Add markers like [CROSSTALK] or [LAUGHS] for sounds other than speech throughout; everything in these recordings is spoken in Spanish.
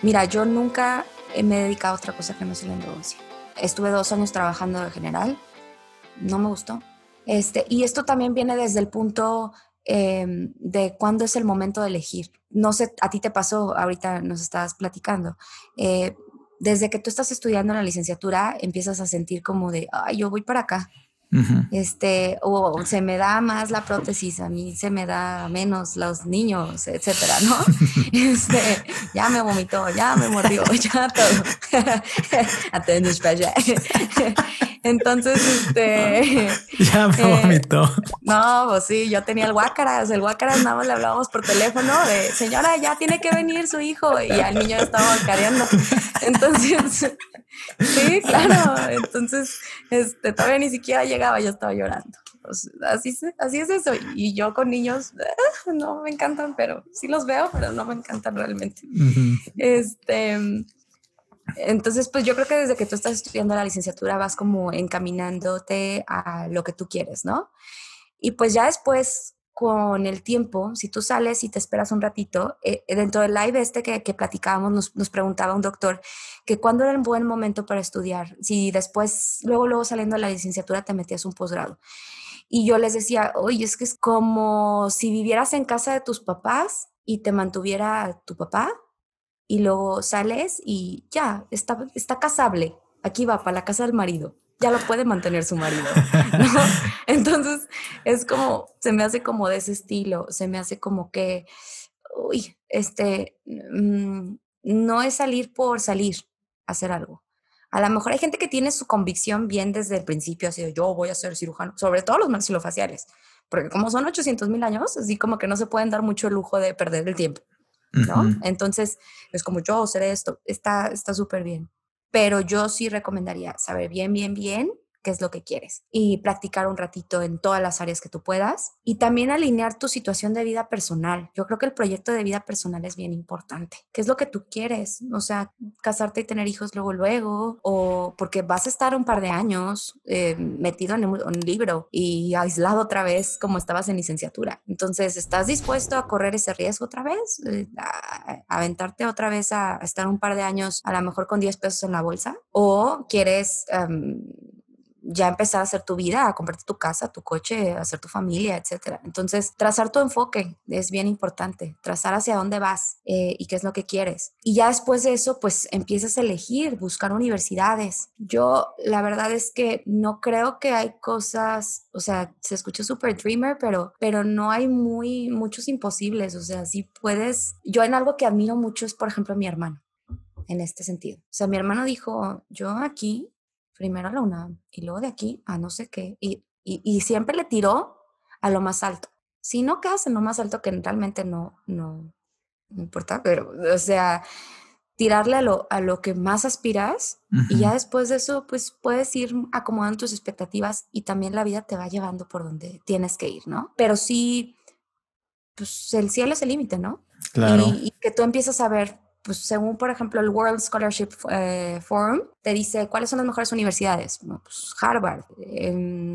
Mira, yo nunca me he dedicado a otra cosa que no sea la endodoncia. Estuve dos años trabajando en general, no me gustó. Este, y esto también viene desde el punto em, de cuándo es el momento de elegir. No sé, a ti te pasó, ahorita nos estabas platicando. Eh, desde que tú estás estudiando la licenciatura, empiezas a sentir como de, ay, yo voy para acá. Este, o se me da más la prótesis, a mí se me da menos los niños, etcétera, ¿no? [LAUGHS] este, ya me vomitó, ya me mordió, [LAUGHS] ya todo. [LAUGHS] Entonces, este. Ya me eh, vomitó. No, pues sí, yo tenía el guácaras, el guácaras nada más le hablábamos por teléfono de señora, ya tiene que venir su hijo, y al niño estaba careando. Entonces, Sí, claro. Entonces, este, todavía ni siquiera llegaba, ya estaba llorando. así, así es eso. Y yo con niños, ah, no me encantan, pero sí los veo, pero no me encantan realmente. Este. Entonces, pues yo creo que desde que tú estás estudiando la licenciatura vas como encaminándote a lo que tú quieres, ¿no? Y pues ya después, con el tiempo, si tú sales y te esperas un ratito, eh, eh, dentro del live este que, platicábamos, nos, preguntaba un doctor que cuándo era el buen momento para estudiar, si después, luego, luego saliendo de la licenciatura te metías un posgrado. Y yo les decía, oye, es que es como si vivieras en casa de tus papás y te mantuviera tu papá y luego sales y ya, está, está casable, aquí va para la casa del marido ya lo puede mantener su marido. [LAUGHS] Entonces, es como, se me hace como de ese estilo, se me hace como que, uy, este, mm, no es salir por salir a hacer algo. A lo mejor hay gente que tiene su convicción bien desde el principio, así de yo voy a ser cirujano, sobre todo los maxilofaciales, porque como son 800 mil años, así como que no se pueden dar mucho el lujo de perder el tiempo, Entonces, es como yo seré esto, está súper bien pero yo sí recomendaría saber bien, bien, bien qué es lo que quieres y practicar un ratito en todas las áreas que tú puedas y también alinear tu situación de vida personal. Yo creo que el proyecto de vida personal es bien importante. ¿Qué es lo que tú quieres? O sea, casarte y tener hijos luego, luego, o porque vas a estar un par de años eh, metido en un, libro y aislado otra vez como estabas en licenciatura. Entonces, ¿estás dispuesto a correr ese riesgo otra vez? Eh, ¿A aventarte otra vez a estar un par de años a lo mejor con 10 pesos en la bolsa? ¿O quieres... Em, ya empezar a hacer tu vida, a comprarte tu casa, tu coche, a hacer tu familia, etcétera. Entonces, trazar tu enfoque es bien importante, trazar hacia dónde vas eh, y qué es lo que quieres. Y ya después de eso, pues empiezas a elegir, buscar universidades. Yo, la verdad es que no creo que hay cosas, o sea, se escucha súper dreamer, pero, pero no hay muy, muchos imposibles. O sea, si puedes, yo en algo que admiro mucho es, por ejemplo, mi hermano en este sentido. O sea, mi hermano dijo, yo aquí primero a la UNAM y luego de aquí a no sé qué. Y, y, y siempre le tiró a lo más alto. Si no quedas en lo más alto, que realmente no, no, importa, pero, o sea, tirarle a lo, a lo que más aspiras y ya después de eso, pues puedes ir acomodando tus expectativas y también la vida te va llevando por donde tienes que ir, ¿no? Pero sí, pues el cielo es el límite, ¿no? Claro. Y, y, que tú empiezas a ver pues según, por ejemplo, el World Scholarship eh, Forum, te dice cuáles son las mejores universidades. Pues, Harvard,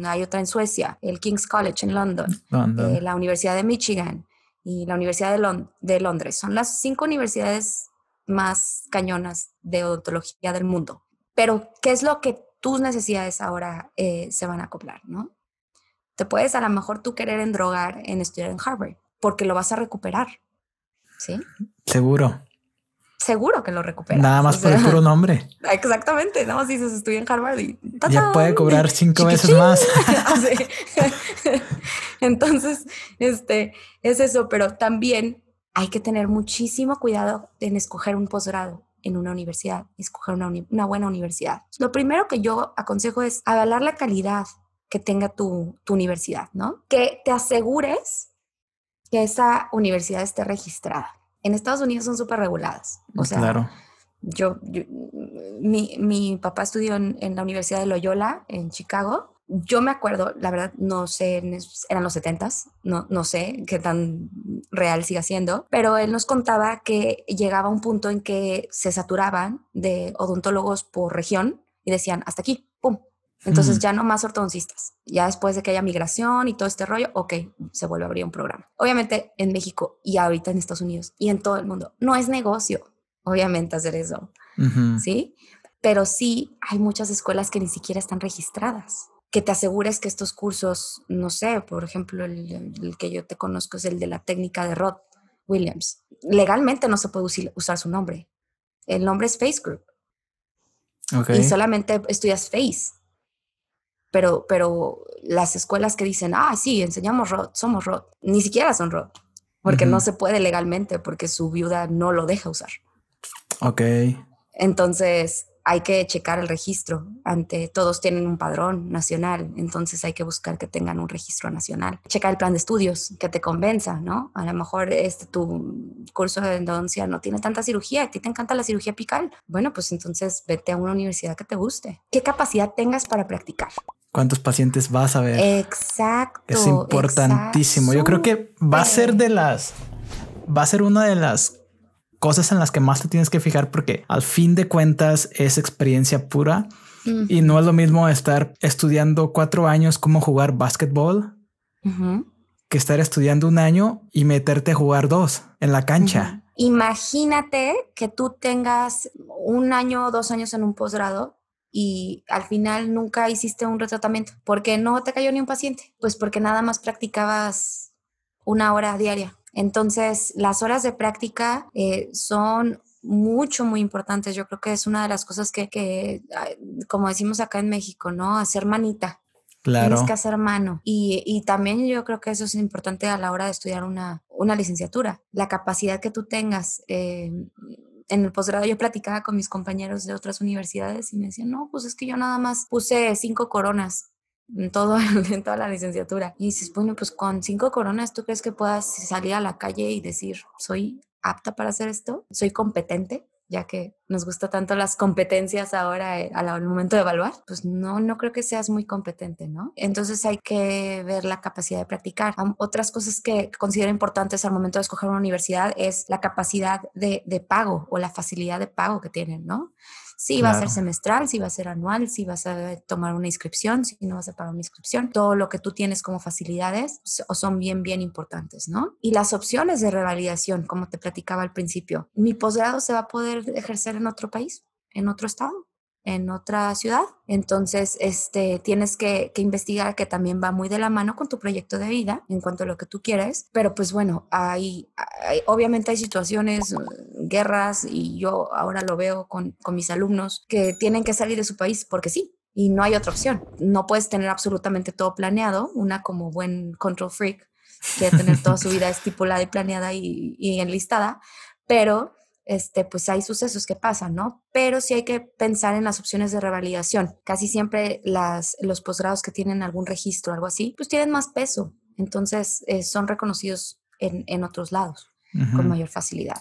hay otra en Suecia, el King's College en London, eh, la Universidad de Michigan y la Universidad de, Londres. Son las cinco universidades más cañonas de odontología del mundo. Pero, ¿qué es lo que tus necesidades ahora eh, se van a acoplar, no? Te puedes a lo mejor tú querer drogar en estudiar en Harvard, porque lo vas a recuperar, ¿sí? Seguro seguro que lo recupera. Nada más por el puro nombre. [LAUGHS] Exactamente, nada más dices estudié en Harvard y ya puede cobrar cinco veces más. [LAUGHS] Ah, [LAUGHS] Entonces, este es eso, pero también hay que tener muchísimo cuidado en escoger un posgrado en una universidad, escoger una, buena universidad. Lo primero que yo aconsejo es avalar la calidad que tenga tu, tu universidad, ¿no? Que te asegures que esa universidad esté registrada en Estados Unidos son súper reguladas. O sea, claro. yo, mi, mi, papá estudió en, la Universidad de Loyola, en Chicago. Yo me acuerdo, la verdad, no sé, eran los 70s, no, no sé qué tan real siga siendo, pero él nos contaba que llegaba un punto en que se saturaban de odontólogos por región y decían, hasta aquí, pum, entonces ya no más ortodoncistas. Ya después de que haya migración y todo este rollo, ok, se vuelve a abrir un programa. Obviamente en México y ahorita en Estados Unidos y en todo el mundo. No es negocio, obviamente, hacer eso. ¿Sí? Pero sí hay muchas escuelas que ni siquiera están registradas. Que te asegures que estos cursos, no sé, por ejemplo, el, que yo te conozco es el de la técnica de Rod Williams. Legalmente no se puede usar su nombre. El nombre es Face Group. Y solamente estudias Face pero, las escuelas que dicen, ah, sí, enseñamos ROT, somos ROT, ni siquiera son ROT, porque no se puede legalmente, porque su viuda no lo deja usar. Ok. Entonces, hay que checar el registro. Ante todos tienen un padrón nacional, entonces hay que buscar que tengan un registro nacional. Checa el plan de estudios que te convenza, ¿no? A lo mejor este, tu curso de endodoncia no tiene tanta cirugía, a ti te encanta la cirugía apical. Bueno, pues entonces vete a una universidad que te guste. ¿Qué capacidad tengas para practicar? cuántos pacientes vas a ver. Exacto. Es importantísimo. Yo creo que va a ser de las, va a ser una de las cosas en las que más te tienes que fijar porque al fin de cuentas es experiencia pura y no es lo mismo estar estudiando cuatro años cómo jugar básquetbol que estar estudiando un año y meterte a jugar dos en la cancha. Imagínate que tú tengas un año o dos años en un posgrado y al final nunca hiciste un retratamiento. ¿Por qué no te cayó ni un paciente? Pues porque nada más practicabas una hora diaria. Entonces, las horas de práctica eh, son mucho, muy importantes. Yo creo que es una de las cosas que, que como decimos acá en México, ¿no? Hacer manita. Claro. Tienes que hacer mano. Y, y, también yo creo que eso es importante a la hora de estudiar una, una licenciatura. La capacidad que tú tengas eh, en el posgrado yo platicaba con mis compañeros de otras universidades y me decían, no, pues es que yo nada más puse cinco coronas en, todo, [LAUGHS] en toda la licenciatura. Y dices, bueno, pues con cinco coronas, ¿tú crees que puedas salir a la calle y decir, soy apta para hacer esto? ¿Soy competente? ya que nos gusta tanto las competencias ahora eh, al momento de evaluar, pues no, no creo que seas muy competente, ¿no? Entonces hay que ver la capacidad de practicar. Otras cosas que considero importantes al momento de escoger una universidad es la capacidad de, de pago o la facilidad de pago que tienen, ¿no? si va a ser semestral, si va a ser anual, si vas a tomar una inscripción, si no vas a pagar una inscripción, todo lo que tú tienes como facilidades son bien, bien importantes, ¿no? Y las opciones de revalidación, como te platicaba al principio, mi posgrado se va a poder ejercer en otro país, en otro estado en otra ciudad. Entonces, este, tienes que, investigar que también va muy de la mano con tu proyecto de vida en cuanto a lo que tú quieres. Pero pues bueno, hay obviamente hay situaciones guerras y yo ahora lo veo con, con mis alumnos que tienen que salir de su país porque sí, y no hay otra opción. No puedes tener absolutamente todo planeado. Una como buen control freak que tener toda su vida [LAUGHS] estipulada y planeada y, enlistada, pero este, pues hay sucesos que pasan, ¿no? Pero sí hay que pensar en las opciones de revalidación. Casi siempre las, los posgrados que tienen algún registro, algo así, pues tienen más peso. Entonces eh, son reconocidos en, en otros lados con mayor facilidad.